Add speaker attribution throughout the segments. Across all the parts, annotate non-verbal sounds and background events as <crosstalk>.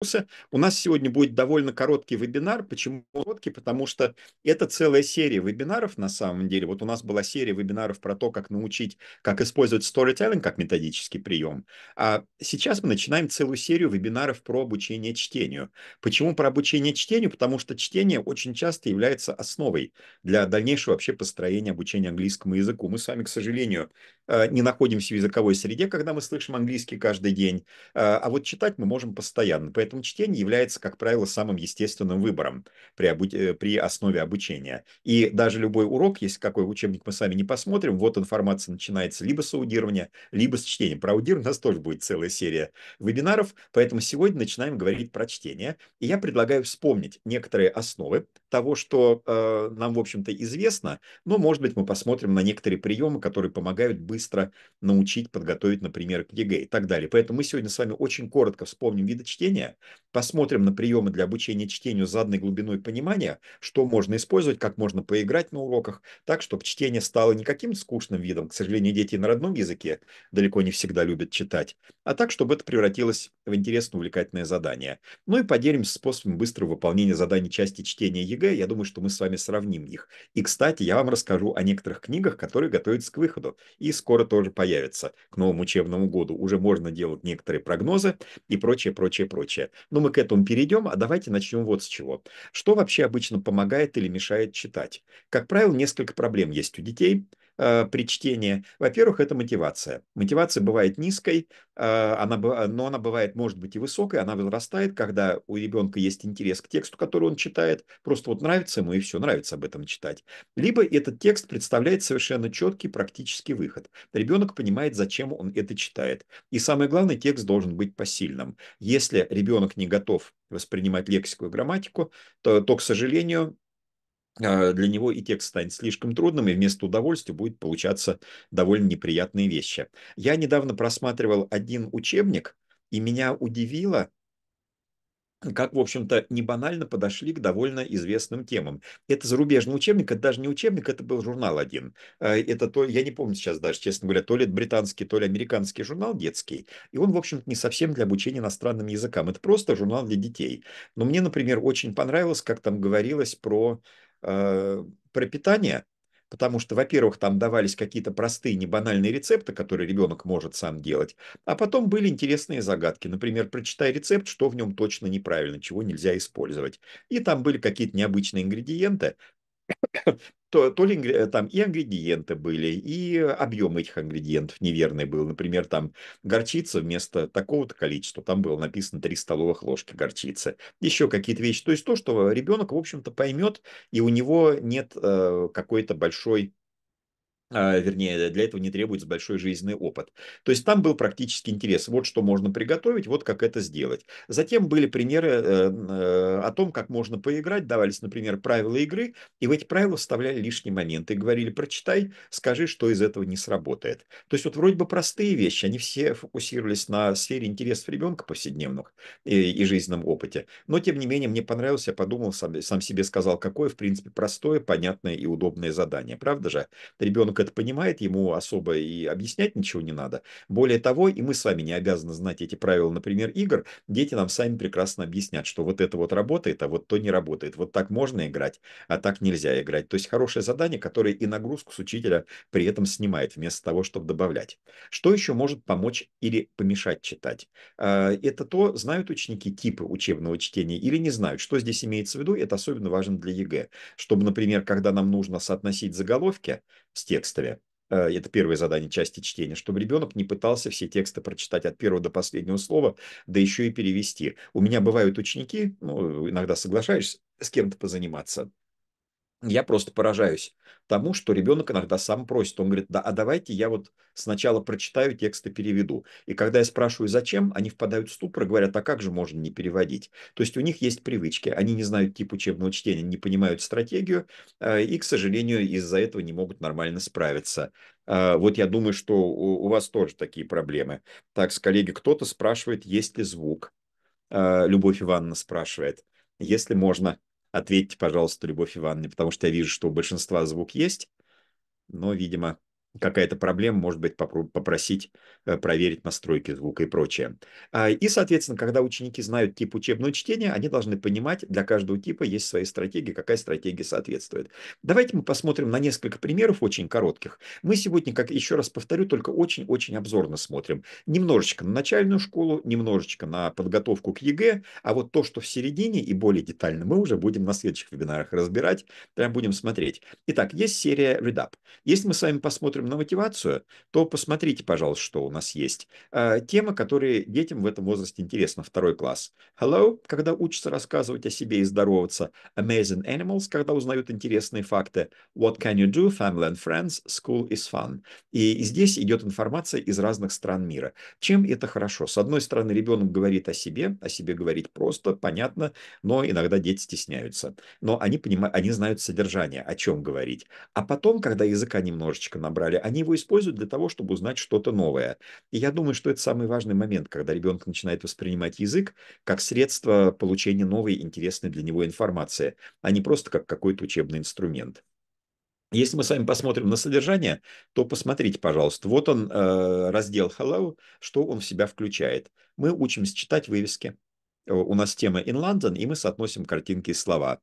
Speaker 1: вопросы. У нас сегодня будет довольно короткий вебинар. Почему короткий? Потому что это целая серия вебинаров на самом деле. Вот у нас была серия вебинаров про то, как научить, как использовать storytelling как методический прием. А сейчас мы начинаем целую серию вебинаров про обучение чтению. Почему про обучение чтению? Потому что чтение очень часто является основой для дальнейшего вообще построения обучения английскому языку. Мы с вами, к сожалению, Э, не находимся в языковой среде, когда мы слышим английский каждый день, э, а вот читать мы можем постоянно. Поэтому чтение является, как правило, самым естественным выбором при, обу... Э, при основе обучения. И даже любой урок, если какой учебник мы сами не посмотрим, вот информация начинается либо с аудирования, либо с чтения. Про аудирование у нас тоже будет целая серия вебинаров, поэтому сегодня начинаем говорить про чтение. И я предлагаю вспомнить некоторые основы того, что э, нам, в общем-то, известно, но, может быть, мы посмотрим на некоторые приемы, которые помогают быстро быстро научить, подготовить, например, к ЕГЭ и так далее. Поэтому мы сегодня с вами очень коротко вспомним виды чтения, посмотрим на приемы для обучения чтению с заданной глубиной понимания, что можно использовать, как можно поиграть на уроках, так, чтобы чтение стало не каким-то скучным видом, к сожалению, дети на родном языке далеко не всегда любят читать, а так, чтобы это превратилось в интересное, увлекательное задание. Ну и поделимся способами быстрого выполнения заданий части чтения ЕГЭ. Я думаю, что мы с вами сравним их. И, кстати, я вам расскажу о некоторых книгах, которые готовятся к выходу и с скоро тоже появится к новому учебному году. Уже можно делать некоторые прогнозы и прочее, прочее, прочее. Но мы к этому перейдем, а давайте начнем вот с чего. Что вообще обычно помогает или мешает читать? Как правило, несколько проблем есть у детей – Э, при чтении. Во-первых, это мотивация. Мотивация бывает низкой, э, она, но она бывает, может быть, и высокой. Она возрастает, когда у ребенка есть интерес к тексту, который он читает. Просто вот нравится ему и все, нравится об этом читать. Либо этот текст представляет совершенно четкий практический выход. Ребенок понимает, зачем он это читает. И самое главное, текст должен быть посильным. Если ребенок не готов воспринимать лексику и грамматику, то, то к сожалению, Э, для него и текст станет слишком трудным, и вместо удовольствия будет получаться довольно неприятные вещи. Я недавно просматривал один учебник, и меня удивило, как, в общем-то, не банально подошли к довольно известным темам. Это зарубежный учебник, это даже не учебник, это был журнал один. Э, это то, я не помню сейчас даже, честно говоря, то ли это британский, то ли американский журнал детский. И он, в общем-то, не совсем для обучения иностранным языкам. Это просто журнал для детей. Но мне, например, очень понравилось, как там говорилось про Э, пропитания, потому что, во-первых, там давались какие-то простые, не банальные рецепты, которые ребенок может сам делать, а потом были интересные загадки. Например, прочитай рецепт, что в нем точно неправильно, чего нельзя использовать. И там были какие-то необычные ингредиенты, <coughs> то, то ли э, там и ингредиенты были, и объем этих ингредиентов неверный был. Например, там горчица вместо такого-то количества, там было написано 3 столовых ложки горчицы. Еще какие-то вещи. То есть то, что ребенок, в общем-то, поймет, и у него нет э, какой-то большой а, вернее, э, для этого не требуется большой жизненный опыт. То есть там был практически интерес. Вот что можно приготовить, вот как это сделать. Затем были примеры э, э, о том, как можно поиграть. Давались, например, правила игры, и в эти правила вставляли лишние моменты. говорили, прочитай, скажи, что из этого не сработает. То есть вот вроде бы простые вещи, они все фокусировались на сфере интересов ребенка повседневных и, и жизненном опыте. Но, тем не менее, мне понравилось, я подумал, сам, сам себе сказал, какое, в принципе, простое, понятное и удобное задание. Правда же? Ребенок ребенок это понимает, ему особо и объяснять ничего не надо. Более того, и мы с вами не обязаны знать эти правила, например, игр. Дети нам сами прекрасно объяснят, что вот это вот работает, а вот то не работает. Вот так можно играть, а так нельзя играть. То есть хорошее задание, которое и нагрузку с учителя при этом снимает, вместо того, чтобы добавлять. Что еще может помочь или помешать читать? А, это то, знают ученики типы учебного чтения или не знают. Что здесь имеется в виду, это особенно важно для ЕГЭ. Чтобы, например, когда нам нужно соотносить заголовки с текстом, текстове, э, это первое задание части чтения, чтобы ребенок не пытался все тексты прочитать от первого до последнего слова, да еще и перевести. У меня бывают ученики, ну, иногда соглашаешься с кем-то позаниматься, я просто поражаюсь тому, что ребенок иногда сам просит. Он говорит, да, а давайте я вот сначала прочитаю текст и переведу. И когда я спрашиваю, зачем, они впадают в ступор и говорят, а как же можно не переводить? То есть у них есть привычки, они не знают тип учебного чтения, не понимают стратегию а, и, к сожалению, из-за этого не могут нормально справиться. А, вот я думаю, что у вас тоже такие проблемы. Так, с коллеги кто-то спрашивает, есть ли звук. А, Любовь Ивановна спрашивает, если можно Ответьте, пожалуйста, Любовь Ивановна, потому что я вижу, что у большинства звук есть, но, видимо, какая-то проблема, может быть, попросить э, проверить настройки звука и прочее. А, и, соответственно, когда ученики знают тип учебного чтения, они должны понимать, для каждого типа есть свои стратегии, какая стратегия соответствует. Давайте мы посмотрим на несколько примеров, очень коротких. Мы сегодня, как еще раз повторю, только очень-очень обзорно смотрим. Немножечко на начальную школу, немножечко на подготовку к ЕГЭ, а вот то, что в середине и более детально, мы уже будем на следующих вебинарах разбирать, прям будем смотреть. Итак, есть серия REDUP. Если мы с вами посмотрим на мотивацию, то посмотрите, пожалуйста, что у нас есть. А, темы, которые детям в этом возрасте интересны. Второй класс. Hello, когда учатся рассказывать о себе и здороваться. Amazing Animals, когда узнают интересные факты. What can you do? Family and friends. School is fun. И здесь идет информация из разных стран мира. Чем это хорошо? С одной стороны, ребенок говорит о себе, о себе говорить просто, понятно, но иногда дети стесняются. Но они, понимают, они знают содержание, о чем говорить. А потом, когда языка немножечко набрали история, они его используют для того, чтобы узнать что-то новое. И я думаю, что это самый важный момент, когда ребенок начинает воспринимать язык как средство получения новой интересной для него информации, а не просто как какой-то учебный инструмент. Если мы с вами посмотрим на содержание, то посмотрите, пожалуйста, вот он э, раздел Hello, что он в себя включает. Мы учимся читать вывески. Э, у нас тема in London, и мы соотносим картинки и слова.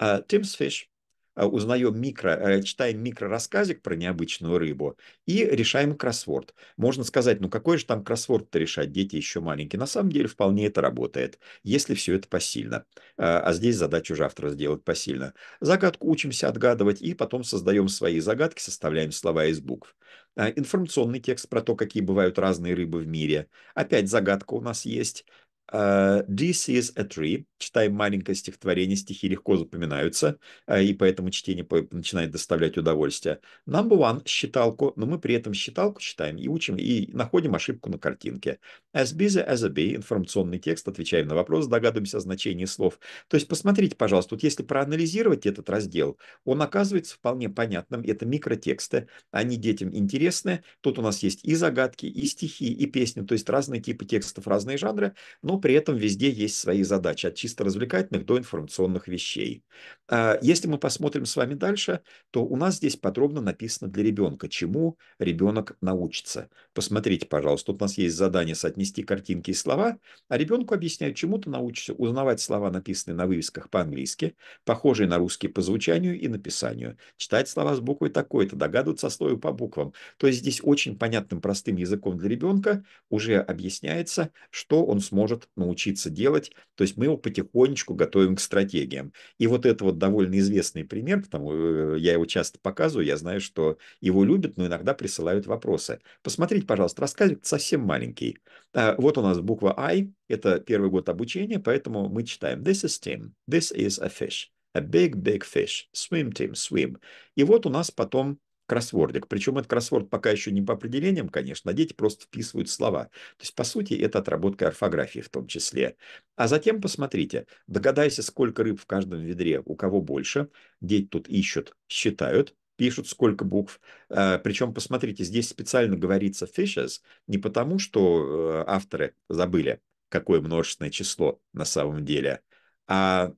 Speaker 1: Uh, Tim's fish а, узнаем микро, э, читаем микрорассказик про необычную рыбу и решаем кроссворд. Можно сказать, ну какой же там кроссворд-то решать, дети еще маленькие. На самом деле вполне это работает, если все это посильно. А, а здесь задачу же автора сделать посильно. Загадку учимся отгадывать и потом создаем свои загадки, составляем слова из букв. А, информационный текст про то, какие бывают разные рыбы в мире. Опять загадка у нас есть. This э, is a tree. Читаем маленькое стихотворение, стихи легко запоминаются, э, и поэтому чтение начинает доставлять удовольствие. Number one – считалку, но мы при этом считалку читаем и учим, и находим ошибку на картинке. As busy as a bee – информационный текст, отвечаем на вопрос, догадываемся о значении слов. То есть посмотрите, пожалуйста, тут вот если проанализировать этот раздел, он оказывается вполне понятным, это микротексты, они детям интересны, тут у нас есть и загадки, и стихи, и песни, то есть разные типы текстов, разные жанры, но при этом везде есть свои задачи, от чисто развлекательных до информационных вещей. А, если мы посмотрим с вами дальше, то у нас здесь подробно написано для ребенка, чему ребенок научится. Посмотрите, пожалуйста, тут у нас есть задание соотнести картинки и слова, а ребенку объясняют, чему ты научишься узнавать слова, написанные на вывесках по-английски, похожие на русский по звучанию и написанию, читать слова с буквой такой-то, догадываться о слове по буквам. То есть здесь очень понятным простым языком для ребенка уже объясняется, что он сможет может научиться делать. То есть мы его потихонечку готовим к стратегиям. И вот это вот довольно известный пример, потому э, я его часто показываю, я знаю, что его любят, но иногда присылают вопросы. Посмотрите, пожалуйста, рассказик совсем маленький. А, вот у нас буква I, это первый год обучения, поэтому мы читаем This is Tim, this is a fish. A big, big fish. Swim, Tim, swim. И вот у нас потом кроссвордик. Причем этот кроссворд пока еще не по определениям, конечно, а дети просто вписывают слова. То есть, по сути, это отработка орфографии в том числе. А затем посмотрите, догадайся, сколько рыб в каждом ведре, у кого больше. Дети тут ищут, считают, пишут сколько букв. Э, Причем, посмотрите, здесь специально говорится fishes не потому, что э, авторы забыли, какое множественное число на самом деле, а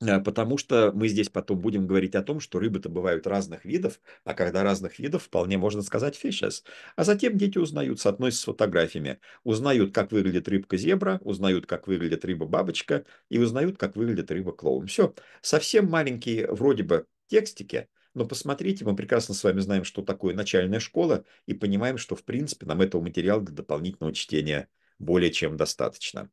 Speaker 1: Э, потому что мы здесь потом будем говорить о том, что рыбы-то бывают разных видов, а когда разных видов, вполне можно сказать fishes. А затем дети узнают, соотносятся с фотографиями, узнают, как выглядит рыбка-зебра, узнают, как выглядит рыба-бабочка и узнают, как выглядит рыба-клоун. Все, совсем маленькие вроде бы текстики, но посмотрите, мы прекрасно с вами знаем, что такое начальная школа, и понимаем, что, в принципе, нам этого материала для дополнительного чтения более чем достаточно.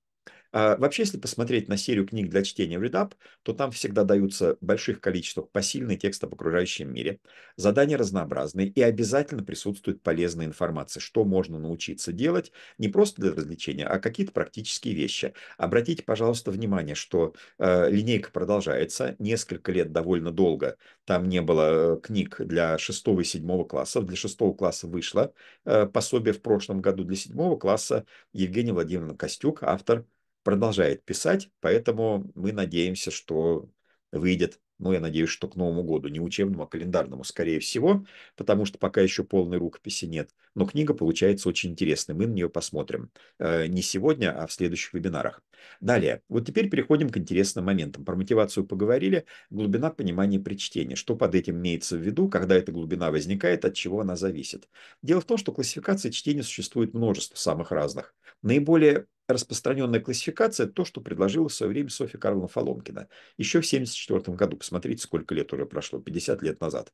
Speaker 1: А, вообще, если посмотреть на серию книг для чтения в Редап, то там всегда даются больших количествах посильный текст об окружающем мире, задания разнообразные и обязательно присутствует полезная информация, что можно научиться делать не просто для развлечения, а какие-то практические вещи. Обратите, пожалуйста, внимание, что э, линейка продолжается несколько лет довольно долго. Там не было книг для 6 и 7 классов. Для 6 класса вышло э, пособие в прошлом году. Для 7 класса Евгений Владимировна Костюк, автор продолжает писать, поэтому мы надеемся, что выйдет, ну, я надеюсь, что к Новому году, не учебному, а календарному, скорее всего, потому что пока еще полной рукописи нет. Но книга получается очень интересной. Мы на нее посмотрим э, не сегодня, а в следующих вебинарах. Далее. Вот теперь переходим к интересным моментам. Про мотивацию поговорили. Глубина понимания при чтении. Что под этим имеется в виду, когда эта глубина возникает, от чего она зависит. Дело в том, что классификации чтения существует множество самых разных. Наиболее распространенная классификация – то, что предложила в свое время Софья Карловна Фоломкина. Еще в 1974 году, посмотрите, сколько лет уже прошло, 50 лет назад.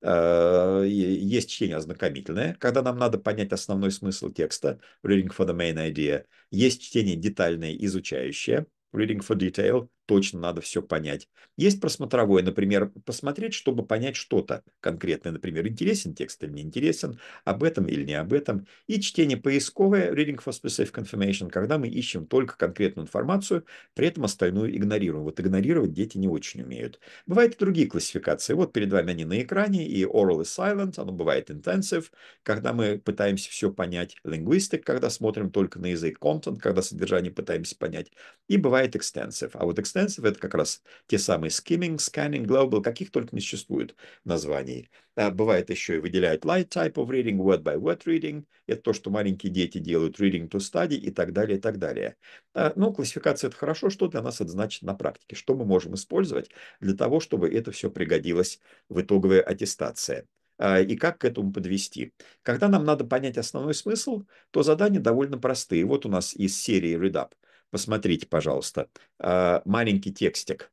Speaker 1: Э, есть чтение ознакомительное, когда нам надо понять основной смысл текста, reading for the main idea. Есть чтение детальное, изучающее, reading for detail, точно надо все понять. Есть просмотровое, например, посмотреть, чтобы понять что-то конкретное. Например, интересен текст или не интересен, об этом или не об этом. И чтение поисковое, reading for specific information, когда мы ищем только конкретную информацию, при этом остальную игнорируем. Вот игнорировать дети не очень умеют. Бывают и другие классификации. Вот перед вами они на экране, и oral и silent, оно бывает intensive, когда мы пытаемся все понять. Linguistic, когда смотрим только на язык, content, когда содержание пытаемся понять. И бывает extensive. А вот extensive экстенсив, это как раз те самые skimming, scanning, global, каких только не существует названий. А бывает еще и выделяют light type of reading, word by word reading, это то, что маленькие дети делают, reading to study и так далее, и так далее. А, ну, классификация это хорошо, что для нас это значит на практике, что мы можем использовать для того, чтобы это все пригодилось в итоговой аттестации а, и как к этому подвести. Когда нам надо понять основной смысл, то задания довольно простые. Вот у нас из серии read up. Посмотрите, пожалуйста, а, маленький текстик.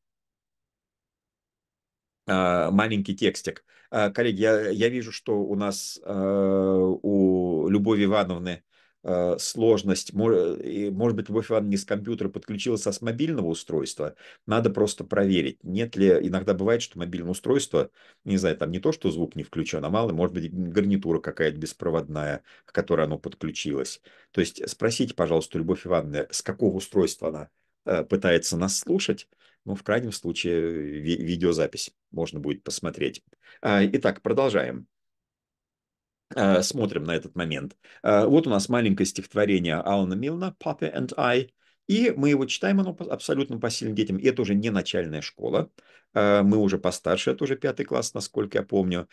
Speaker 1: А, маленький текстик. А, коллеги, я, я вижу, что у нас у Любови Ивановны Э, сложность. Э, может быть, Любовь Ивановна не с компьютера подключилась, а с мобильного устройства. Надо просто проверить, нет ли... Иногда бывает, что мобильное устройство, не знаю, там не то, что звук не включен, а мало, может быть, гарнитура какая-то беспроводная, к которой оно подключилось. То есть спросите, пожалуйста, Любовь Ивановна, с какого устройства она э, пытается нас слушать, ну, в крайнем случае, ви видеозапись можно будет посмотреть. А, итак, продолжаем. Э, смотрим на этот момент. Э, вот у нас маленькое стихотворение Алана Милна «Papa and I», и мы его читаем, оно абсолютно посильным детям. И это уже не начальная школа, э, мы уже постарше, это уже пятый класс, насколько я помню.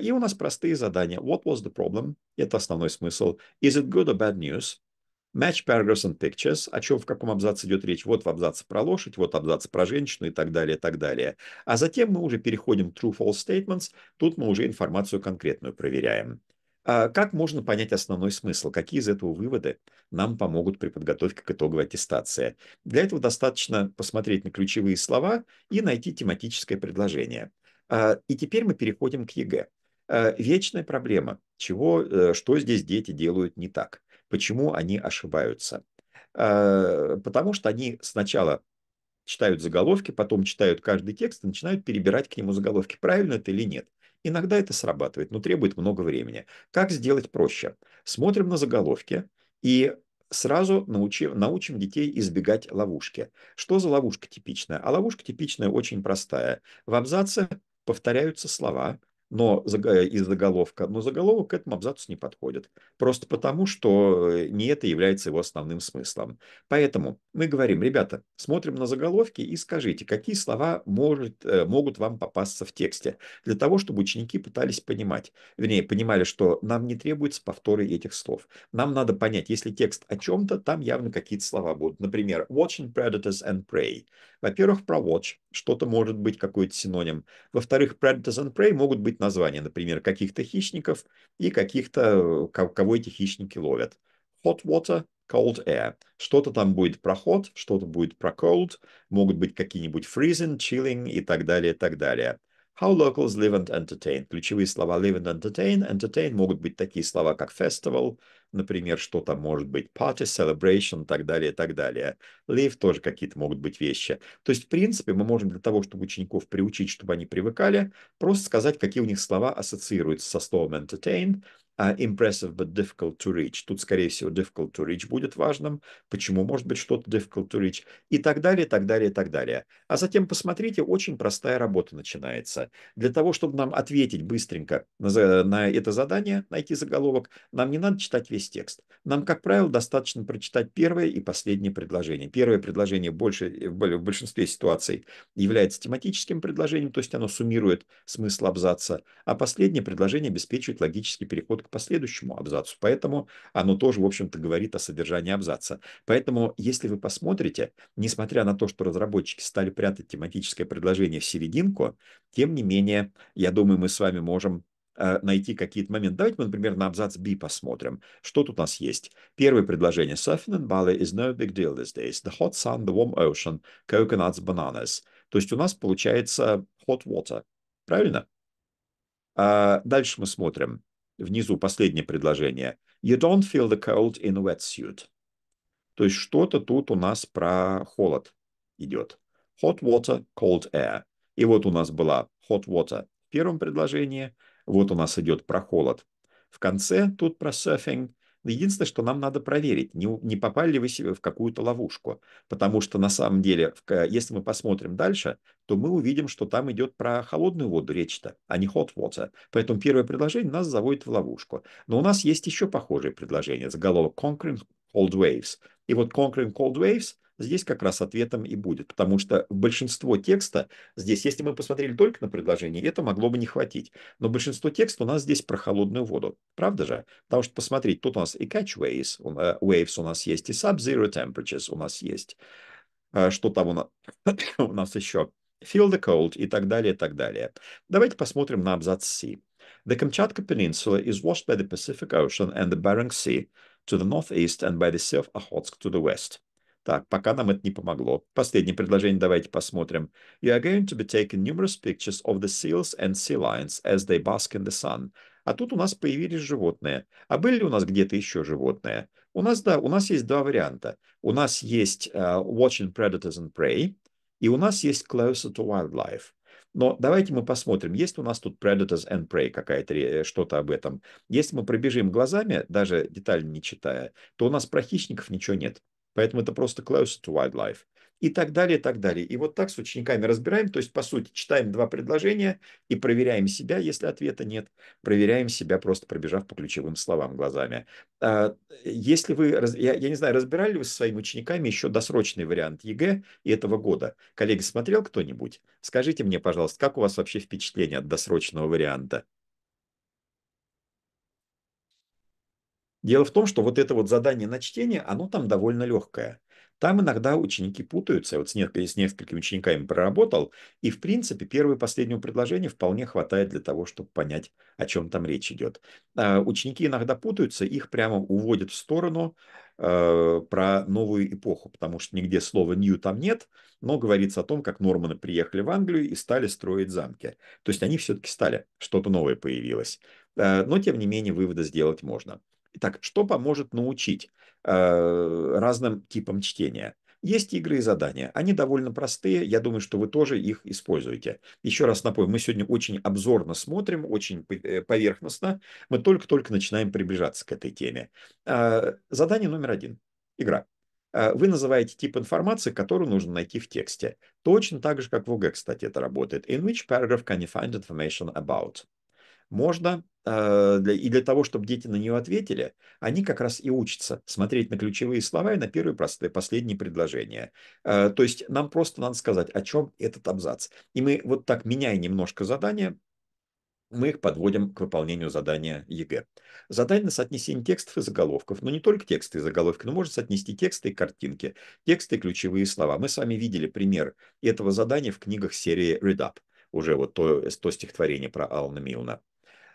Speaker 1: И у нас простые задания. What was the problem? Это основной смысл. Is it good or bad news? Match paragraphs and pictures, о чем в каком абзаце идет речь. Вот в абзаце про лошадь, вот абзац про женщину и так далее, и так далее. А затем мы уже переходим к true-false statements. Тут мы уже информацию конкретную проверяем. А как можно понять основной смысл? Какие из этого выводы нам помогут при подготовке к итоговой аттестации? Для этого достаточно посмотреть на ключевые слова и найти тематическое предложение. А, и теперь мы переходим к ЕГЭ. А, вечная проблема. Чего, э, что здесь дети делают не так? Почему они ошибаются? Потому что они сначала читают заголовки, потом читают каждый текст и начинают перебирать к нему заголовки, правильно это или нет. Иногда это срабатывает, но требует много времени. Как сделать проще? Смотрим на заголовки и сразу научи, научим детей избегать ловушки. Что за ловушка типичная? А ловушка типичная очень простая. В абзаце повторяются слова, но из заголовка, но заголовок к этому абзацу не подходит. Просто потому, что э, не это является его основным смыслом. Поэтому мы говорим, ребята, смотрим на заголовки и скажите, какие слова может, э, могут вам попасться в тексте, для того, чтобы ученики пытались понимать, вернее, понимали, что нам не требуется повторы этих слов. Нам надо понять, если текст о чем-то, там явно какие-то слова будут. Например, watching predators and prey. Во-первых, про watch что-то может быть какой-то синоним. Во-вторых, predators and prey могут быть названия, например, каких-то хищников и каких-то, э, кого эти хищники ловят. Hot water, cold air. Что-то там будет про hot, что-то будет про cold, могут быть какие-нибудь freezing, chilling и так далее, и так далее. How locals live and entertain. Ключевые слова live and entertain. Entertain могут быть такие слова, как festival, например, что то может быть, party, celebration и так далее, так далее. Live тоже какие-то могут быть вещи. То есть, в принципе, мы можем для того, чтобы учеников приучить, чтобы они привыкали, просто сказать, какие у них слова ассоциируются со словом entertain, а, impressive, but difficult to reach. Тут, скорее всего, difficult to reach будет важным. Почему может быть что-то difficult to reach? И так далее, так далее, так далее. А затем посмотрите, очень простая работа начинается. Для того, чтобы нам ответить быстренько на, на это задание, найти заголовок, нам не надо читать весь текст. Нам, как правило, достаточно прочитать первое и последнее предложение. Первое предложение больше, в большинстве ситуаций является тематическим предложением, то есть оно суммирует смысл абзаца, а последнее предложение обеспечивает логический переход к последующему абзацу, поэтому оно тоже, в общем-то, говорит о содержании абзаца. Поэтому, если вы посмотрите, несмотря на то, что разработчики стали прятать тематическое предложение в серединку, тем не менее, я думаю, мы с вами можем э, найти какие-то моменты. Давайте мы, например, на абзац B посмотрим. Что тут у нас есть? Первое предложение. Surfing in Bali is no big deal these days. The hot sun, the warm ocean, coconuts, bananas. То есть у нас получается hot water. Правильно? А дальше мы смотрим внизу последнее предложение. You don't feel the cold in a wetsuit. То есть что-то тут у нас про холод идет. Hot water, cold air. И вот у нас была hot water в первом предложении, вот у нас идет про холод. В конце тут про surfing, Единственное, что нам надо проверить, не, не попали ли вы себе в какую-то ловушку. Потому что на самом деле, э, если мы посмотрим дальше, то мы увидим, что там идет про холодную воду речь-то, а не hot water. Поэтому первое предложение нас заводит в ловушку. Но у нас есть еще похожее предложение, заголовок Conquering "cold Waves. И вот Conquering Cold Waves здесь как раз ответом и будет, потому что большинство текста здесь, если мы посмотрели только на предложение, это могло бы не хватить. Но большинство текста у нас здесь про холодную воду, правда же? Потому что посмотреть, тут у нас и catch waves, э, waves у нас есть, и sub-zero temperatures у нас есть. А что там у нас, <coughs> у нас еще? Feel the cold и так далее, и так далее. Давайте посмотрим на абзац C. The Kamchatka Peninsula is washed by the Pacific Ocean and the Bering Sea, to the northeast and by the Surf Ochotsk to the west. Так, пока нам это не помогло. Последнее предложение давайте посмотрим. You are going to be taking numerous pictures of the seals and sea lions as they bask in the sun. А тут у нас появились животные. А были ли у нас где-то еще животные? У нас, да, у нас есть два варианта. У нас есть uh, watching predators and prey, и у нас есть closer to wildlife. Но давайте мы посмотрим, есть у нас тут Predators and Prey какая-то э, что-то об этом. Если мы пробежим глазами, даже детально не читая, то у нас про хищников ничего нет. Поэтому это просто close to wildlife и так далее, и так далее. И вот так с учениками разбираем, то есть, по сути, читаем два предложения и проверяем себя, если ответа нет, проверяем себя, просто пробежав по ключевым словам глазами. А, если вы, я, я не знаю, разбирали вы со своими учениками еще досрочный вариант ЕГЭ и этого года? Коллеги, смотрел кто-нибудь? Скажите мне, пожалуйста, как у вас вообще впечатление от досрочного варианта? Дело в том, что вот это вот задание на чтение, оно там довольно легкое. Там иногда ученики путаются. Я вот с, не, с несколькими учениками проработал, и, в принципе, первое и последнего предложения вполне хватает для того, чтобы понять, о чем там речь идет. А, ученики иногда путаются, их прямо уводят в сторону э, про новую эпоху, потому что нигде слова «new» там нет, но говорится о том, как норманы приехали в Англию и стали строить замки. То есть они все-таки стали, что-то новое появилось. Э, но, тем не менее, выводы сделать можно. Итак, что поможет научить э, разным типам чтения? Есть игры и задания. Они довольно простые. Я думаю, что вы тоже их используете. Еще раз напомню, мы сегодня очень обзорно смотрим, очень э, поверхностно. Мы только-только начинаем приближаться к этой теме. Э, задание номер один. Игра. Э, вы называете тип информации, которую нужно найти в тексте. Точно так же, как в ОГЭ, кстати, это работает. In which paragraph can you find information about? можно э, и для того, чтобы дети на нее ответили, они как раз и учатся смотреть на ключевые слова и на первые простые, последние предложения. Э, то есть нам просто надо сказать, о чем этот абзац. И мы вот так, меняя немножко задание, мы их подводим к выполнению задания ЕГЭ. Задание на соотнесение текстов и заголовков. Но не только тексты и заголовки, но можно соотнести тексты и картинки, тексты и ключевые слова. Мы с вами видели пример этого задания в книгах серии Read Up, уже вот то, то стихотворение про Алана Милна.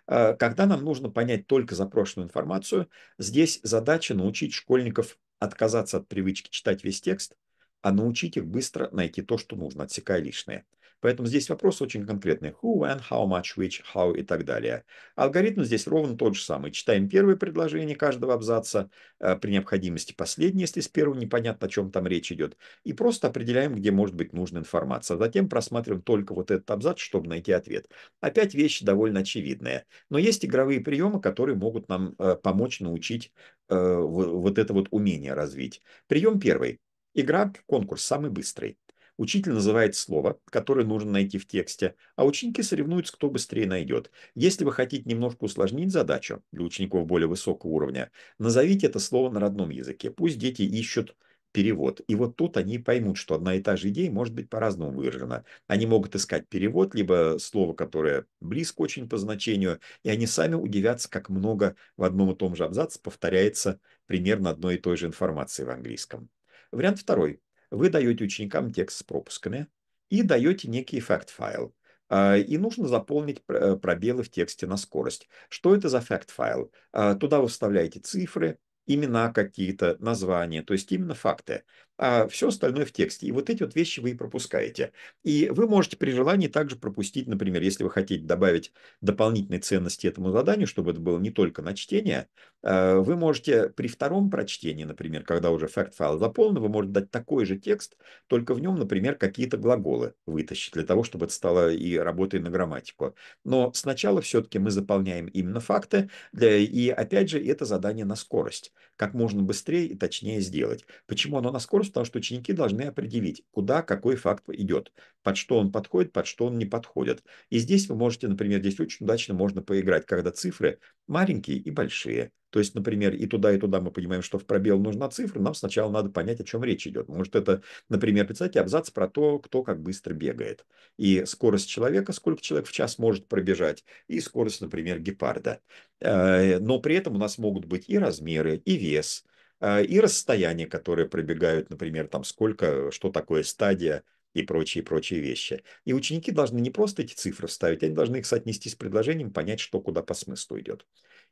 Speaker 1: Э, когда нам нужно понять только запрошенную информацию, здесь задача научить школьников отказаться от привычки читать весь текст, а научить их быстро найти то, что нужно, отсекая лишнее. Поэтому здесь вопрос очень конкретный: Who, when, how much, which, how и так далее. Алгоритм здесь ровно тот же самый. Читаем первое предложение каждого абзаца, э, при необходимости последнее, если с первого непонятно, о чем там речь идет. И просто определяем, где может быть нужна информация. Затем просматриваем только вот этот абзац, чтобы найти ответ. Опять вещь довольно очевидная. Но есть игровые приемы, которые могут нам э, помочь научить э, вот это вот умение развить. Прием первый. Игра, конкурс самый быстрый. Учитель называет слово, которое нужно найти в тексте, а ученики соревнуются, кто быстрее найдет. Если вы хотите немножко усложнить задачу для учеников более высокого уровня, назовите это слово на родном языке. Пусть дети ищут перевод. И вот тут они поймут, что одна и та же идея может быть по-разному выражена. Они могут искать перевод, либо слово, которое близко очень по значению, и они сами удивятся, как много в одном и том же абзаце повторяется примерно одной и той же информации в английском. Вариант второй вы даете ученикам текст с пропусками и даете некий факт-файл. А, и нужно заполнить э, пробелы в тексте на скорость. Что это за факт-файл? А, туда вы вставляете цифры, имена какие-то, названия, то есть именно факты а все остальное в тексте. И вот эти вот вещи вы и пропускаете. И вы можете при желании также пропустить, например, если вы хотите добавить дополнительной ценности этому заданию, чтобы это было не только на чтение, а вы можете при втором прочтении, например, когда уже факт-файл заполнен, вы можете дать такой же текст, только в нем, например, какие-то глаголы вытащить для того, чтобы это стало и работой на грамматику. Но сначала все-таки мы заполняем именно факты, и опять же, это задание на скорость как можно быстрее и точнее сделать. Почему оно на скорость? Потому что ученики должны определить, куда какой факт идет под что он подходит, под что он не подходит. И здесь вы можете, например, здесь очень удачно можно поиграть, когда цифры маленькие и большие. То есть, например, и туда, и туда мы понимаем, что в пробел нужна цифра, нам сначала надо понять, о чем речь идет. Может, это, например, представьте абзац про то, кто как быстро бегает. И скорость человека, сколько человек в час может пробежать, и скорость, например, гепарда. Э, но при этом у нас могут быть и размеры, и вес, э, и расстояние, которые пробегают, например, там сколько, что такое стадия, и прочие-прочие вещи. И ученики должны не просто эти цифры вставить, они должны их соотнести с предложением, понять, что куда по смыслу идет.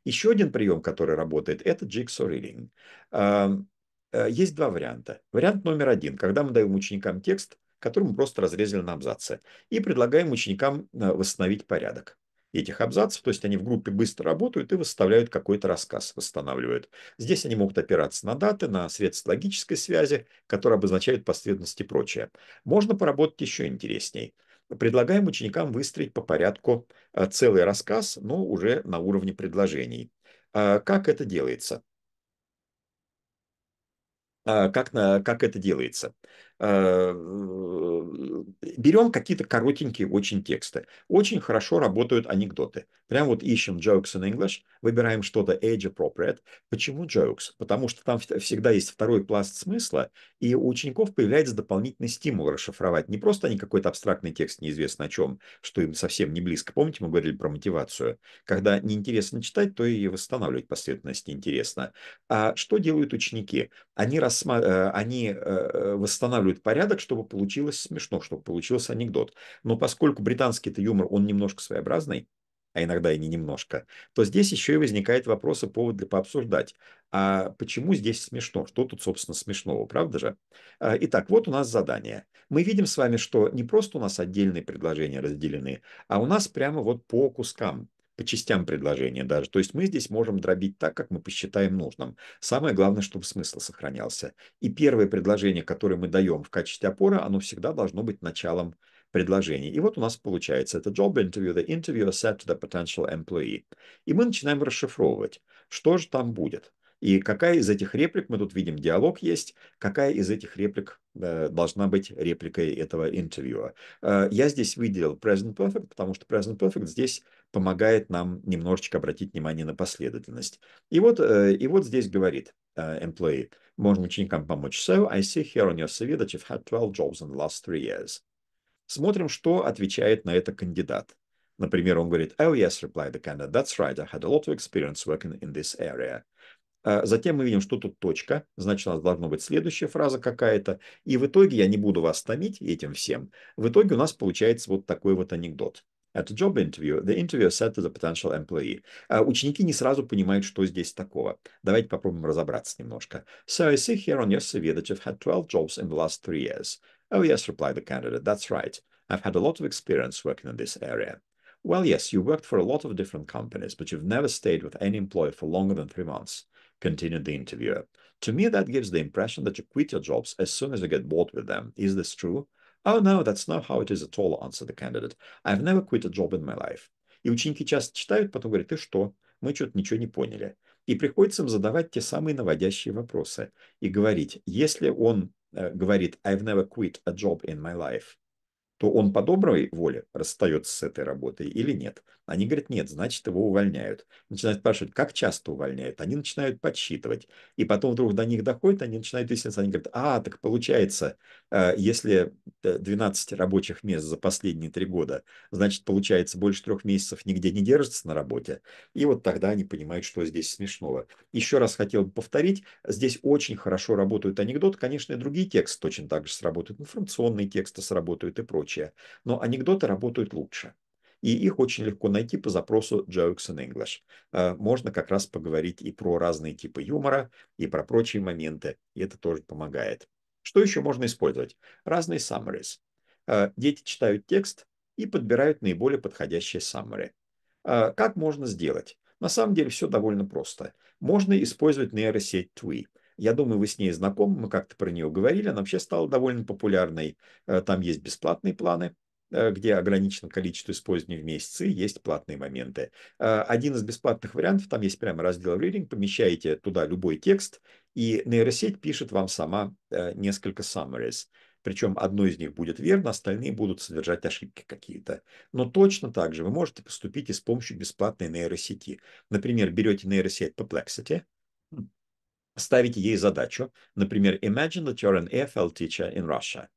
Speaker 1: Еще один прием, который работает, это jigsaw reading. Э, есть два варианта. Вариант номер один, когда мы даем ученикам текст, который мы просто разрезали на абзацы, и предлагаем ученикам э, восстановить порядок этих абзацев, то есть они в группе быстро работают и выставляют какой-то рассказ, восстанавливают. Здесь они могут опираться на даты, на средства логической связи, которые обозначают последовательность и прочее. Можно поработать еще интересней. Предлагаем ученикам выстроить по порядку э, целый рассказ, но уже на уровне предложений. А как это делается? А, как, на, как это делается. А, берем какие-то коротенькие очень тексты. Очень хорошо работают анекдоты. Прям вот ищем jokes in English, выбираем что-то age appropriate. Почему jokes? Потому что там всегда есть второй пласт смысла, и у учеников появляется дополнительный стимул расшифровать. Не просто они какой-то абстрактный текст неизвестно о чем, что им совсем не близко. Помните, мы говорили про мотивацию? Когда неинтересно читать, то и восстанавливать последовательность неинтересно. А что делают ученики? Они, рассма... Э, они э, э, восстанавливают порядок, чтобы получилось смешно, чтобы получился анекдот. Но поскольку британский это юмор, он немножко своеобразный, а иногда и не немножко, то здесь еще и возникает вопрос и повод для пообсуждать. А почему здесь смешно? Что тут, собственно, смешного, правда же? А, итак, вот у нас задание. Мы видим с вами, что не просто у нас отдельные предложения разделены, а у нас прямо вот по кускам по частям предложения даже. То есть мы здесь можем дробить так, как мы посчитаем нужным. Самое главное, чтобы смысл сохранялся. И первое предложение, которое мы даем в качестве опоры, оно всегда должно быть началом предложений. И вот у нас получается это job interview, the interviewer said to the potential employee. И мы начинаем расшифровывать, что же там будет. И какая из этих реплик, мы тут видим, диалог есть, какая из этих реплик э, должна быть репликой этого интервьюа. Э, я здесь выделил Present Perfect, потому что Present Perfect здесь помогает нам немножечко обратить внимание на последовательность. И вот, э, и вот здесь говорит э, employee, можно ученикам помочь. So I see here on your CV that you've had 12 jobs in the last three years. Смотрим, что отвечает на это кандидат. Например, он говорит, oh yes, replied the candidate, that's right, I had a lot of experience working in this area. А затем мы видим, что тут точка, значит, у нас должна быть следующая фраза какая-то. И в итоге, я не буду вас томить этим всем, в итоге у нас получается вот такой вот анекдот. At a job interview, the interviewer said to the potential employee. Uh, ученики не сразу понимают, что здесь такого. Давайте попробуем разобраться немножко. So I see here on your CV that you've had 12 jobs in the last three years. Oh, yes, replied the candidate, that's right. I've had a lot of experience working in this area. Well, yes, you worked for a lot of different companies, but you've never stayed with any employer for longer than three months, continued the interviewer. To me, that gives the impression that you quit your jobs as soon as you get bored with them. Is this true? Oh, no, that's not how it is at all, answered the candidate. I've never quit a job in my life. И ученики часто читают, потом говорят, ты что? Мы что-то ничего не поняли. И приходится им задавать те самые наводящие вопросы и говорить, если он Э, говорит «I've never quit a job in my life», то он по доброй воле расстается с этой работой или нет. Они говорят, нет, значит, его увольняют. Начинают спрашивать, как часто увольняют. Они начинают подсчитывать. И потом вдруг до них доходит, они начинают выясняться, они говорят, а, так получается, э, если 12 э, рабочих мест за последние три года, значит, получается, больше трех месяцев нигде не держится на работе. И вот тогда они понимают, что здесь смешного. Еще раз хотел бы повторить, здесь очень хорошо работают анекдоты, конечно, и другие тексты точно так же сработают, информационные тексты сработают и прочее. Но анекдоты работают лучше. И их очень легко найти по запросу Jokes in English. Э, можно как раз поговорить и про разные типы юмора, и про прочие моменты. И это тоже помогает. Что еще можно использовать? Разные summaries. Э, дети читают текст и подбирают наиболее подходящие summary. Э, как можно сделать? На самом деле все довольно просто. Можно использовать нейросеть TWI. Я думаю, вы с ней знакомы, мы как-то про нее говорили, она вообще стала довольно популярной. Там есть бесплатные планы, Э, где ограничено количество использований в месяц и есть платные моменты. Э, один из бесплатных вариантов, там есть прямо раздел Reading, помещаете туда любой текст, и нейросеть пишет вам сама э, несколько summaries. Причем одно из них будет верно, остальные будут содержать ошибки какие-то. Но точно так же вы можете поступить и с помощью бесплатной нейросети. Например, берете нейросеть Perplexity, ставите ей задачу, например, imagine that you're an AFL teacher in Russia.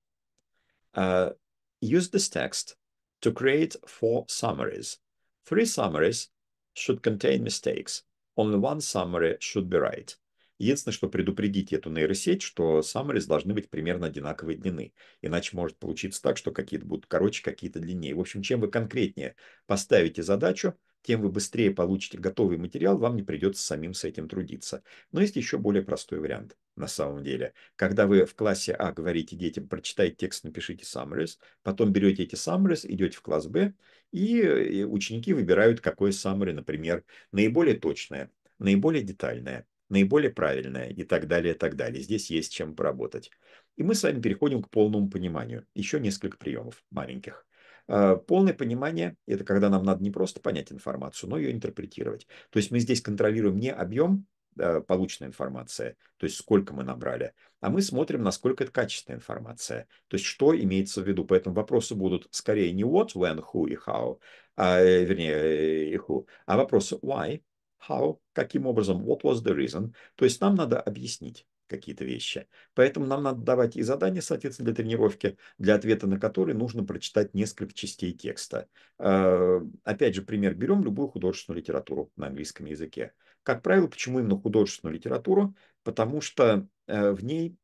Speaker 1: Use this text to create four summaries. Three summaries should contain mistakes. Only one summary should be right. Единственное, что предупредить эту нейросеть, что summaries должны быть примерно одинаковой длины. Иначе может получиться так, что какие-то будут короче, какие-то длиннее. В общем, чем вы конкретнее поставите задачу, тем вы быстрее получите готовый материал, вам не придется самим с этим трудиться. Но есть еще более простой вариант на самом деле. Когда вы в классе А говорите детям, прочитайте текст, напишите summaries, потом берете эти summaries, идете в класс Б, и ученики выбирают, какое summary, например, наиболее точное, наиболее детальное, наиболее правильное и так далее, и так далее. Здесь есть чем поработать. И мы с вами переходим к полному пониманию. Еще несколько приемов маленьких. А, полное понимание – это когда нам надо не просто понять информацию, но ее интерпретировать. То есть мы здесь контролируем не объем а, полученной информации, то есть сколько мы набрали, а мы смотрим, насколько это качественная информация, то есть что имеется в виду. Поэтому вопросы будут скорее не what, when, who и how, а, э, вернее, э, who, а вопросы why, how, каким образом, what was the reason. То есть нам надо объяснить какие-то вещи. Поэтому нам надо давать и задания, соответственно, для тренировки, для ответа на которые нужно прочитать несколько частей текста. Э, опять же, пример берем любую художественную литературу на английском языке. Как правило, почему именно художественную литературу? Потому что э, в ней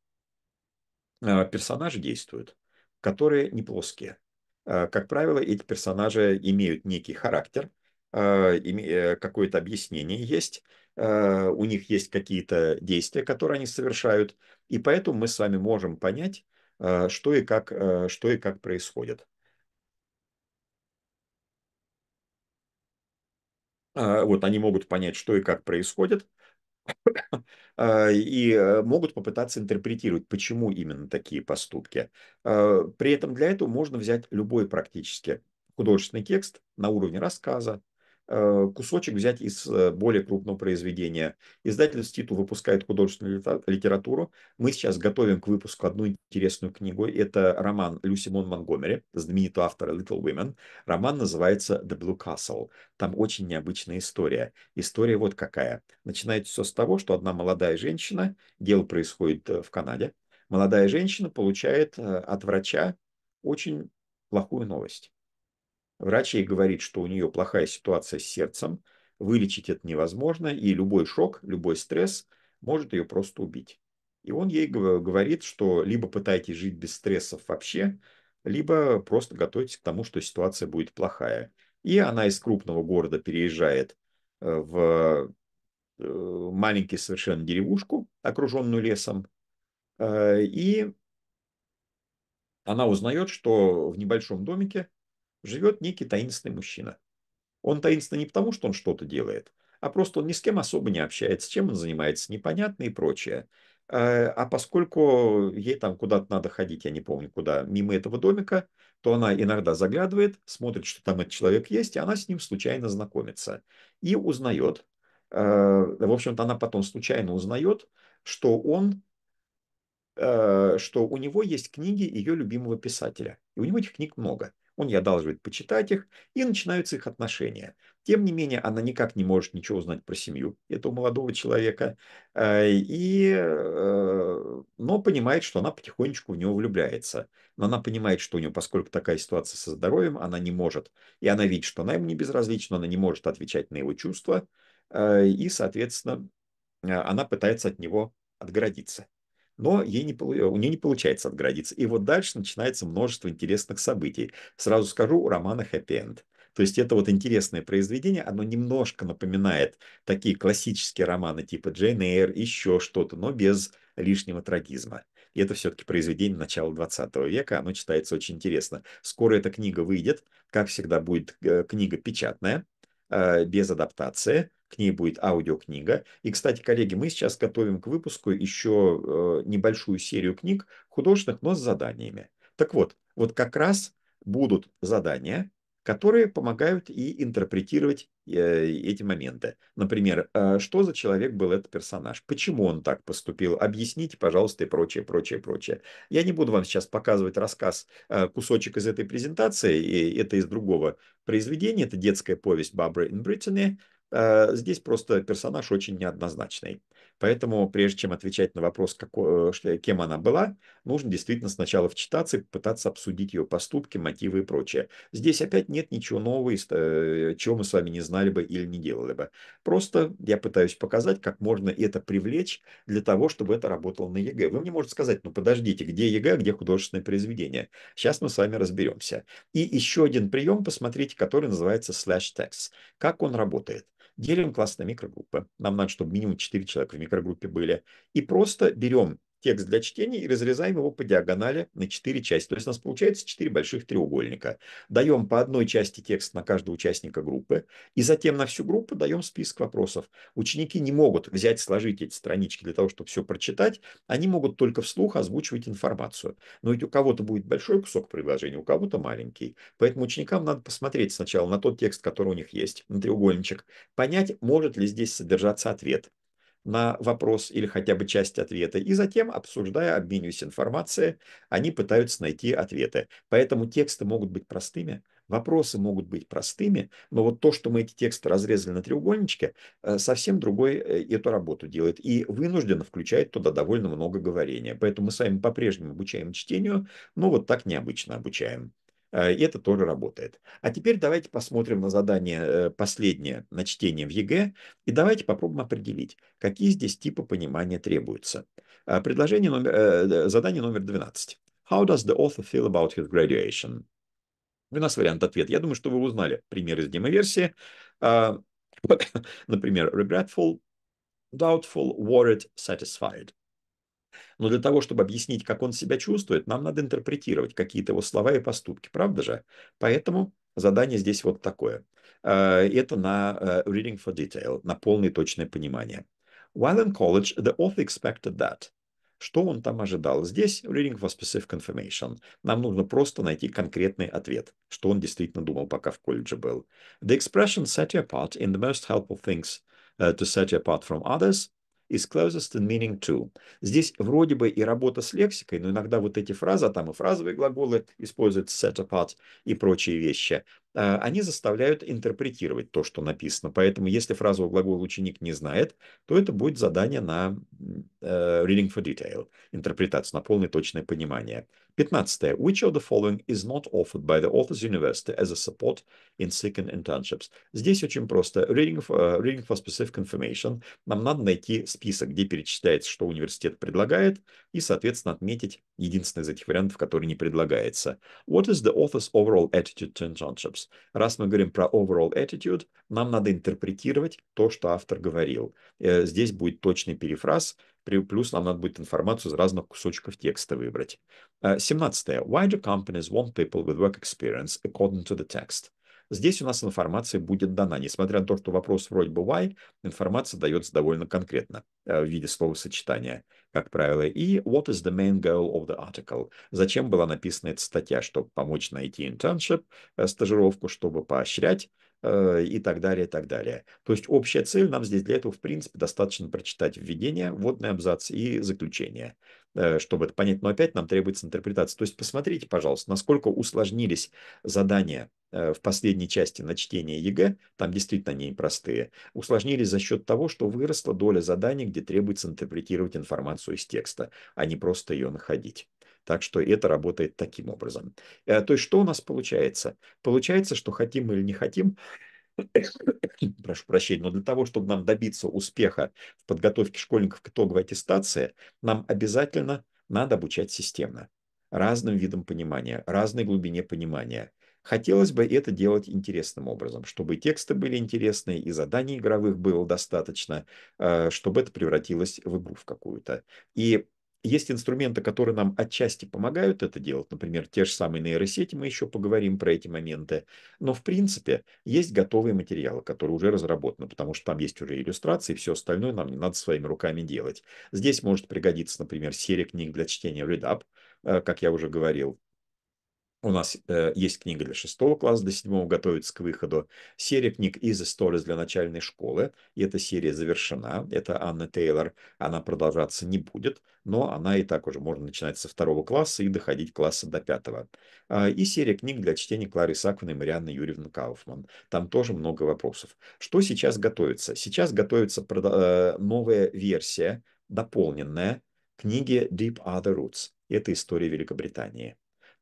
Speaker 1: э, персонажи действуют, которые не плоские. Как правило, эти персонажи имеют некий характер, какое-то объяснение есть, Э, у них есть какие-то действия, которые они совершают, и поэтому мы с вами можем понять, э, что и как, э, что и как происходит. Вот они могут понять, что и как происходит, <coughs> и могут попытаться интерпретировать, почему именно такие поступки. При этом для этого можно взять любой практически художественный текст на уровне рассказа, Э, кусочек взять из э, более крупного произведения. Издательство «Титул» выпускает художественную литературу. Мы сейчас готовим к выпуску одну интересную книгу. Это роман Люси Люсимон Монгомери, знаменитого автора «Little Women». Роман называется «The Blue Castle». Там очень необычная история. История вот какая. Начинается все с того, что одна молодая женщина, дело происходит э, в Канаде, молодая женщина получает от врача очень плохую новость Врач ей говорит, что у нее плохая ситуация с сердцем, вылечить это невозможно, и любой шок, любой стресс может ее просто убить. И он ей говорит, что либо пытайтесь жить без стрессов вообще, либо просто готовьтесь к тому, что ситуация будет плохая. И она из крупного города переезжает э, в э, маленький совершенно деревушку, окруженную лесом. Э, и она узнает, что в небольшом домике живет некий таинственный мужчина. Он таинственный не потому, что он что-то делает, а просто он ни с кем особо не общается, чем он занимается, непонятно и прочее. Э, а поскольку ей там куда-то надо ходить, я не помню куда, мимо этого домика, то она иногда заглядывает, смотрит, что там этот человек есть, и она с ним случайно знакомится. И узнает, э, в общем-то, она потом случайно узнает, что он э, что у него есть книги ее любимого писателя. И у него этих книг много он ей одалживает почитать их, и начинаются их отношения. Тем не менее, она никак не может ничего узнать про семью этого молодого человека, э, и, э, но понимает, что она потихонечку в него влюбляется. Но она понимает, что у нее, поскольку такая ситуация со здоровьем, она не может, и она видит, что она ему не безразлична, она не может отвечать на его чувства, э, и, соответственно, она пытается от него отгородиться но ей не, э, у нее не получается отградиться. И вот дальше начинается множество интересных событий. Сразу скажу, у романа «Хэппи-энд». То есть это вот интересное произведение, оно немножко напоминает такие классические романы типа Джейн Эйр, еще что-то, но без лишнего трагизма. И это все-таки произведение начала 20 века, оно читается очень интересно. Скоро эта книга выйдет, как всегда будет э, книга печатная, Э, без адаптации, к ней будет аудиокнига. И, кстати, коллеги, мы сейчас готовим к выпуску еще э, небольшую серию книг художественных, но с заданиями. Так вот, вот как раз будут задания, которые помогают и интерпретировать э, эти моменты. Например, э, что за человек был этот персонаж, почему он так поступил, объясните, пожалуйста, и прочее, прочее, прочее. Я не буду вам сейчас показывать рассказ, э, кусочек из этой презентации, и это из другого произведения, это детская повесть Бабры in Brittany. Здесь просто персонаж очень неоднозначный. Поэтому, прежде чем отвечать на вопрос, какой, кем она была, нужно действительно сначала вчитаться и попытаться обсудить ее поступки, мотивы и прочее. Здесь опять нет ничего нового, э, чего мы с вами не знали бы или не делали бы. Просто я пытаюсь показать, как можно это привлечь для того, чтобы это работало на ЕГЭ. Вы мне можете сказать, ну подождите, где ЕГЭ, где художественное произведение? Сейчас мы с вами разберемся. И еще один прием, посмотрите, который называется slash text. Как он работает? Делим класс на микрогруппы. Нам надо, чтобы минимум 4 человека в микрогруппе были. И просто берем текст для чтения и разрезаем его по диагонали на 4 части. То есть у нас получается 4 больших треугольника. Даем по одной части текст на каждого участника группы, и затем на всю группу даем список вопросов. Ученики не могут взять, сложить эти странички для того, чтобы все прочитать. Они могут только вслух озвучивать информацию. Но ведь у кого-то будет большой кусок предложения, у кого-то маленький. Поэтому ученикам надо посмотреть сначала на тот текст, который у них есть, на треугольничек, понять, может ли здесь содержаться ответ на вопрос или хотя бы часть ответа, и затем, обсуждая, обмениваясь информацией, они пытаются найти ответы. Поэтому тексты могут быть простыми, вопросы могут быть простыми, но вот то, что мы эти тексты разрезали на треугольничке, э, совсем другой э, эту работу делает и вынужденно включает туда довольно много говорения. Поэтому мы с вами по-прежнему обучаем чтению, но вот так необычно обучаем. Э, и это тоже работает. А теперь давайте посмотрим на задание э, последнее, на чтение в ЕГЭ, и давайте попробуем определить, какие здесь типы понимания требуются. Э, предложение номер, задание номер 12. How does the author feel about his graduation? У нас вариант ответа. Я думаю, что вы узнали пример из демоверсии. <coughs> Например, regretful, doubtful, worried, satisfied. Но для того, чтобы объяснить, как он себя чувствует, нам надо интерпретировать какие-то его слова и поступки, правда же? Поэтому задание здесь вот такое. Э, это на э, reading for detail, на полное точное понимание. While in college, the author expected that. Что он там ожидал? Здесь reading for specific information. Нам нужно просто найти конкретный ответ, что он действительно думал, пока в колледже был. The expression set you apart in the most helpful things э, to set you apart from others is closest in meaning to. Здесь вроде бы и работа с лексикой, но иногда вот эти фразы, а там и фразовые глаголы используют set apart и прочие вещи. А, они заставляют интерпретировать то, что написано. Поэтому, если фразу глагол ученик не знает, то это будет задание на э, reading for detail, интерпретацию, на полное точное понимание. 15. Which of the following is not offered by the author's university as a support in second internships? Здесь очень просто. Reading for, э, reading for specific information. Нам надо найти список, где перечисляется, что университет предлагает, и, соответственно, отметить единственный из этих вариантов, который не предлагается. What is the author's overall attitude to internships? Раз мы говорим про overall attitude, нам надо интерпретировать то, что автор говорил. Э, здесь будет точный перефраз, плюс нам надо будет информацию из разных кусочков текста выбрать. 17. Э, why do companies want people with work experience according to the text? Здесь у нас информация будет дана. Несмотря на то, что вопрос вроде бы why, информация дается довольно конкретно э, в виде словосочетания как правило, и what is the main goal of the article, зачем была написана эта статья, чтобы помочь найти internship, э, стажировку, чтобы поощрять Э, и так далее, и так далее. То есть общая цель нам здесь для этого, в принципе, достаточно прочитать введение, вводный абзац и заключение, э, чтобы это понять. Но опять нам требуется интерпретация. То есть посмотрите, пожалуйста, насколько усложнились задания э, в последней части на чтение ЕГЭ, там действительно они простые, усложнились за счет того, что выросла доля заданий, где требуется интерпретировать информацию из текста, а не просто ее находить. Так что это работает таким образом. Э, то есть что у нас получается? Получается, что хотим или не хотим, <coughs> прошу прощения, но для того, чтобы нам добиться успеха в подготовке школьников к итоговой аттестации, нам обязательно надо обучать системно, разным видам понимания, разной глубине понимания. Хотелось бы это делать интересным образом, чтобы тексты были интересные, и заданий игровых было достаточно, э, чтобы это превратилось в игру в какую-то. И есть инструменты, которые нам отчасти помогают это делать, например, те же самые нейросети, мы еще поговорим про эти моменты. Но, в принципе, есть готовые материалы, которые уже разработаны, потому что там есть уже иллюстрации, и все остальное нам не надо своими руками делать. Здесь может пригодиться, например, серия книг для чтения ReadUp, э, как я уже говорил, у нас э, есть книга для шестого класса, до седьмого готовится к выходу. Серия книг из истории для начальной школы. И эта серия завершена. Это Анна Тейлор. Она продолжаться не будет, но она и так уже можно начинать со второго класса и доходить класса до пятого. Э, и серия книг для чтения Клары Саквина и Марианны Юрьевны Кауфман. Там тоже много вопросов. Что сейчас готовится? Сейчас готовится э, новая версия, дополненная книги Deep Other Roots. Это история Великобритании.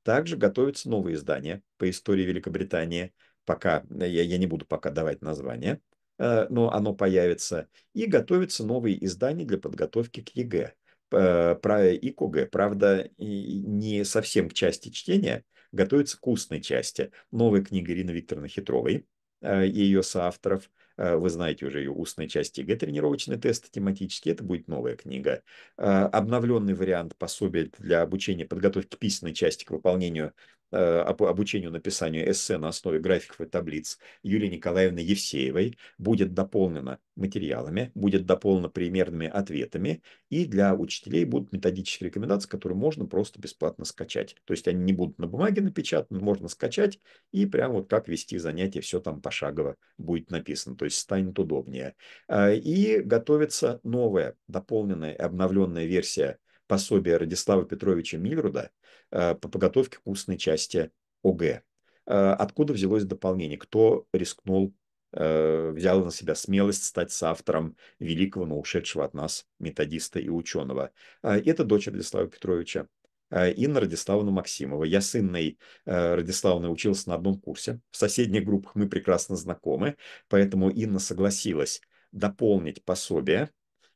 Speaker 1: Также готовится новое издание по истории Великобритании. Пока э, я, я не буду пока давать название, э, но оно появится. И готовится новые издания для подготовки к ЕГЭ э, и к ОГЭ. Правда, не совсем к части чтения, готовится к устной части. Новая книга Ирины Викторовны Хитровой и ее соавторов – Э, вы знаете уже ее устной части Г-тренировочный тест тематический. Это будет новая книга. Э, обновленный вариант пособия для обучения подготовки письменной части к выполнению Э, обучению написанию эссе на основе графиков и таблиц Юлии Николаевны Евсеевой будет дополнено материалами, будет дополнено примерными ответами, и для учителей будут методические рекомендации, которые можно просто бесплатно скачать. То есть они не будут на бумаге напечатаны, можно скачать, и прямо вот как вести занятия, все там пошагово будет написано, то есть станет удобнее. Э, и готовится новая, дополненная обновленная версия пособия Радислава Петровича Мильруда Э, по подготовке к устной части ОГЭ. Э, откуда взялось дополнение? Кто рискнул, э, взял на себя смелость стать соавтором великого, но ушедшего от нас методиста и ученого? Это дочь Владислава Петровича, Инна Радиславовна Максимова. Я с Инной Радиславовной учился на одном курсе. В соседних группах мы прекрасно знакомы, поэтому Инна согласилась дополнить пособие.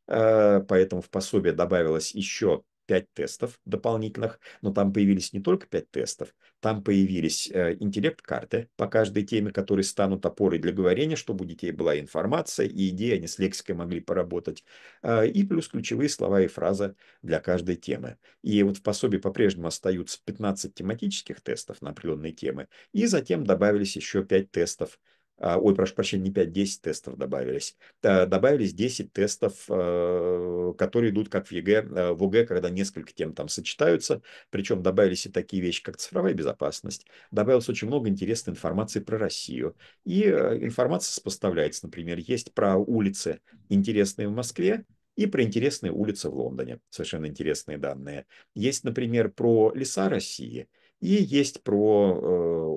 Speaker 1: Поэтому в пособие добавилось еще 5 тестов дополнительных, но там появились не только 5 тестов, там появились э, интеллект-карты по каждой теме, которые станут опорой для говорения, чтобы у детей была информация и идея, они с лексикой могли поработать, э, и плюс ключевые слова и фразы для каждой темы. И вот в пособии по-прежнему остаются 15 тематических тестов на определенные темы, и затем добавились еще 5 тестов а, ой, прошу прощения, не 5, 10 тестов добавились. Добавились 10 тестов, э, которые идут как в ЕГЭ, в ОГЭ, когда несколько тем там сочетаются. Причем добавились и такие вещи, как цифровая безопасность. Добавилось очень много интересной информации про Россию. И э, информация сопоставляется, например, есть про улицы интересные в Москве, и про интересные улицы в Лондоне. Совершенно интересные данные. Есть, например, про леса России и есть про э,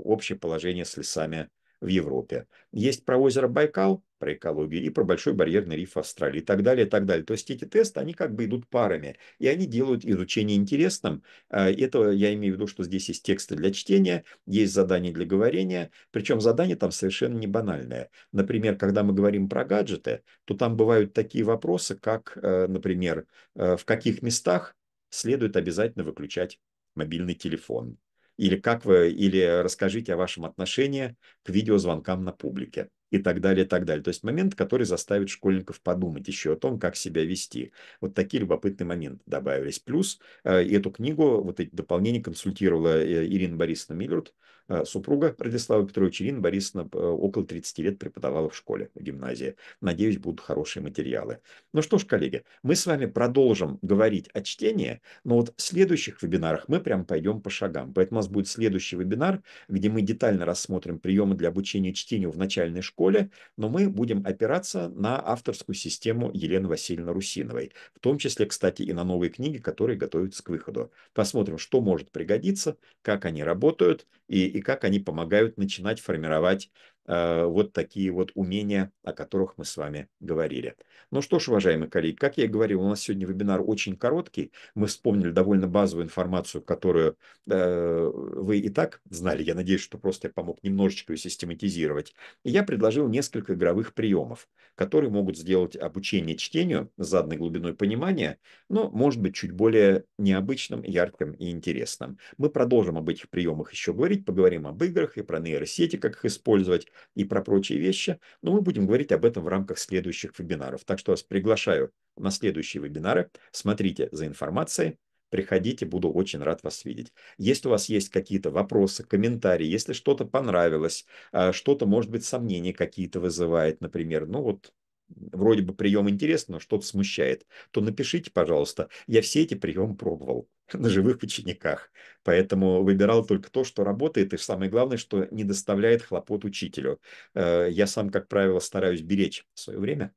Speaker 1: общее положение с лесами в Европе. Есть про озеро Байкал, про экологию, и про большой барьерный риф Австралии, и так далее, и так далее. То есть эти тесты, они как бы идут парами, и они делают изучение интересным. А, это я имею в виду, что здесь есть тексты для чтения, есть задания для говорения, причем задания там совершенно не банальные. Например, когда мы говорим про гаджеты, то там бывают такие вопросы, как, э, например, э, в каких местах следует обязательно выключать мобильный телефон, или как вы, или расскажите о вашем отношении к видеозвонкам на публике и так далее, и так далее. То есть момент, который заставит школьников подумать еще о том, как себя вести. Вот такие любопытные моменты добавились. Плюс э, эту книгу, вот эти дополнения консультировала э, Ирина Борисовна Миллерт, Э, супруга Радислава Петровича Ирина Борисовна э, около 30 лет преподавала в школе, в гимназии. Надеюсь, будут хорошие материалы. Ну что ж, коллеги, мы с вами продолжим говорить о чтении, но вот в следующих вебинарах мы прям пойдем по шагам. Поэтому у нас будет следующий вебинар, где мы детально рассмотрим приемы для обучения чтению в начальной школе, но мы будем опираться на авторскую систему Елены Васильевны Русиновой, в том числе, кстати, и на новые книги, которые готовятся к выходу. Посмотрим, что может пригодиться, как они работают и и как они помогают начинать формировать Э, вот такие вот умения, о которых мы с вами говорили. Ну что ж, уважаемые коллеги, как я и говорил, у нас сегодня вебинар очень короткий. Мы вспомнили довольно базовую информацию, которую э, вы и так знали. Я надеюсь, что просто я помог немножечко ее систематизировать. И я предложил несколько игровых приемов, которые могут сделать обучение чтению с заданной глубиной понимания, но, может быть, чуть более необычным, ярким и интересным. Мы продолжим об этих приемах еще говорить, поговорим об играх и про нейросети, как их использовать, и про прочие вещи. Но мы будем говорить об этом в рамках следующих вебинаров. Так что вас приглашаю на следующие вебинары. Смотрите за информацией. Приходите, буду очень рад вас видеть. Если у вас есть какие-то вопросы, комментарии, если что-то понравилось, э, что-то, может быть, сомнения какие-то вызывает, например, ну вот вроде бы прием интересный, но что-то смущает, то напишите, пожалуйста. Я все эти приемы пробовал <laughs> на живых учениках, поэтому выбирал только то, что работает, и самое главное, что не доставляет хлопот учителю. Э, я сам, как правило, стараюсь беречь свое время.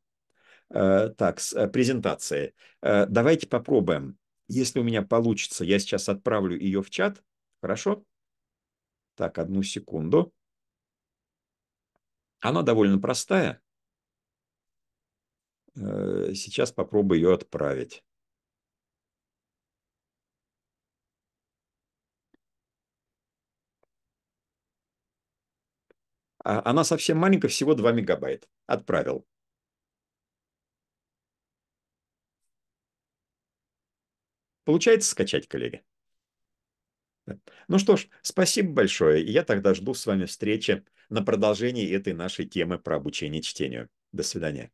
Speaker 1: Э, так, с э, презентации. Давайте попробуем. Если у меня получится, я сейчас отправлю ее в чат. Хорошо? Так, одну секунду. Она довольно простая. Э, сейчас попробую ее отправить. А, она совсем маленькая, всего 2 мегабайт. Отправил. Получается скачать, коллеги? Ну что ж, спасибо большое. И я тогда жду с вами встречи на продолжении этой нашей темы про обучение чтению. До свидания.